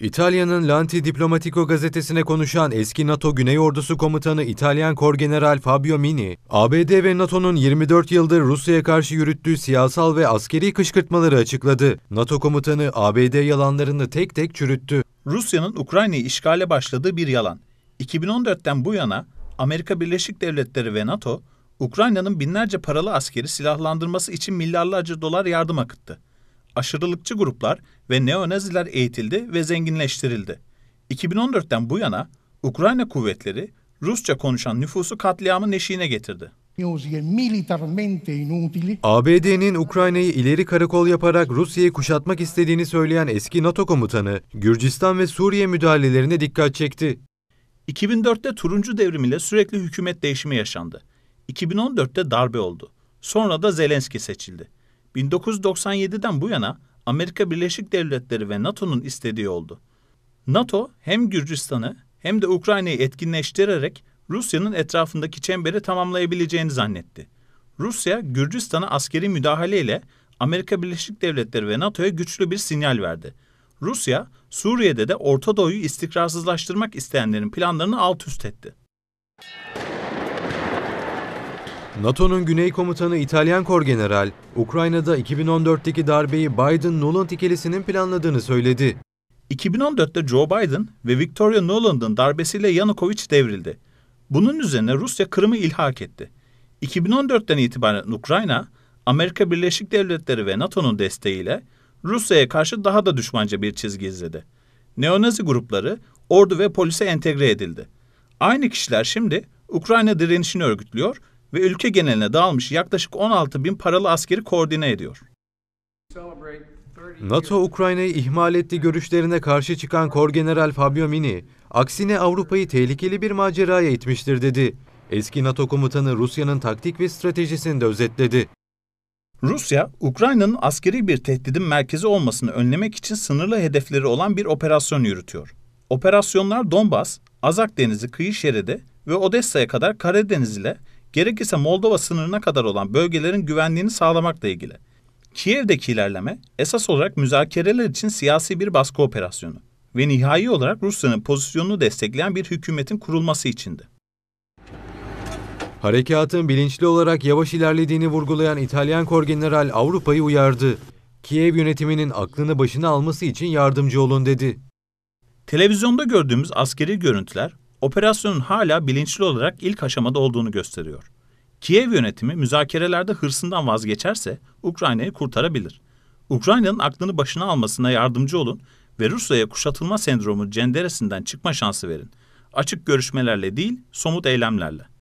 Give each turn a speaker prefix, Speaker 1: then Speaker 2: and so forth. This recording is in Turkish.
Speaker 1: İtalya'nın Lanti Diplomatico gazetesine konuşan eski NATO Güney Ordusu Komutanı İtalyan Korgeneral Fabio Mini, ABD ve NATO'nun 24 yıldır Rusya'ya karşı yürüttüğü siyasal ve askeri kışkırtmaları açıkladı. NATO komutanı ABD yalanlarını tek tek çürüttü. Rusya'nın Ukrayna'yı işgale başladığı bir yalan.
Speaker 2: 2014'ten bu yana Amerika Birleşik Devletleri ve NATO, Ukrayna'nın binlerce paralı askeri silahlandırması için milyarlarca dolar yardım akıttı aşırılıkçı gruplar ve neonaziler eğitildi ve zenginleştirildi. 2014'ten bu yana Ukrayna
Speaker 1: kuvvetleri Rusça konuşan nüfusu katliamın eşiğine getirdi. ABD'nin Ukrayna'yı ileri karakol yaparak Rusya'yı kuşatmak istediğini söyleyen eski NATO komutanı, Gürcistan ve Suriye müdahalelerine dikkat çekti. 2004'te turuncu devrim ile sürekli hükümet değişimi yaşandı. 2014'te darbe oldu.
Speaker 2: Sonra da Zelenski seçildi. 1997'den bu yana Amerika Birleşik Devletleri ve NATO'nun istediği oldu. NATO hem Gürcistan'ı hem de Ukrayna'yı etkinleştirerek Rusya'nın etrafındaki çemberi tamamlayabileceğini zannetti. Rusya, Gürcistan'a askeri müdahaleyle Amerika Birleşik Devletleri ve NATO'ya güçlü bir sinyal verdi. Rusya, Suriye'de de Orta Doğu'yu istikrarsızlaştırmak isteyenlerin planlarını alt üst etti.
Speaker 1: NATO'nun Güney Komutanı İtalyan Kor General Ukrayna'da 2014'teki darbeyi Biden-Noland ikilisinin planladığını söyledi. 2014'te Joe Biden ve Victoria Noland'ın darbesiyle
Speaker 2: Yanukovych devrildi. Bunun üzerine Rusya Kırım'ı ilhak etti. 2014'ten itibaren Ukrayna, Amerika Birleşik Devletleri ve NATO'nun desteğiyle Rusya'ya karşı daha da düşmanca bir çizgi izledi. Neonazi grupları ordu ve polise entegre edildi. Aynı kişiler şimdi Ukrayna direnişini örgütlüyor ve ülke geneline dağılmış yaklaşık
Speaker 1: 16 bin paralı askeri koordine ediyor. NATO Ukrayna'yı ihmal etti görüşlerine karşı çıkan general Fabio Mini, aksine Avrupa'yı tehlikeli bir maceraya itmiştir dedi. Eski NATO komutanı Rusya'nın taktik ve stratejisini de özetledi. Rusya, Ukrayna'nın askeri bir tehdidin merkezi olmasını önlemek
Speaker 2: için sınırlı hedefleri olan bir operasyon yürütüyor. Operasyonlar Donbas, Azak Denizi kıyı şeridi ve Odessa'ya kadar Karadeniz ile gerekirse Moldova sınırına kadar olan bölgelerin güvenliğini sağlamakla ilgili. Kiev'deki ilerleme esas olarak müzakereler için siyasi bir baskı operasyonu ve nihai olarak Rusya'nın pozisyonunu destekleyen bir hükümetin
Speaker 1: kurulması içindi. Harekatın bilinçli olarak yavaş ilerlediğini vurgulayan İtalyan Korgeneral Avrupa'yı uyardı. Kiev yönetiminin aklını başına alması için yardımcı olun dedi. Televizyonda gördüğümüz askeri görüntüler
Speaker 2: operasyonun hala bilinçli olarak ilk aşamada olduğunu gösteriyor. Kiev yönetimi müzakerelerde hırsından vazgeçerse Ukrayna'yı kurtarabilir. Ukrayna'nın aklını başına almasına yardımcı olun ve Rusya'ya kuşatılma sendromu cenderesinden çıkma şansı verin. Açık görüşmelerle değil, somut eylemlerle.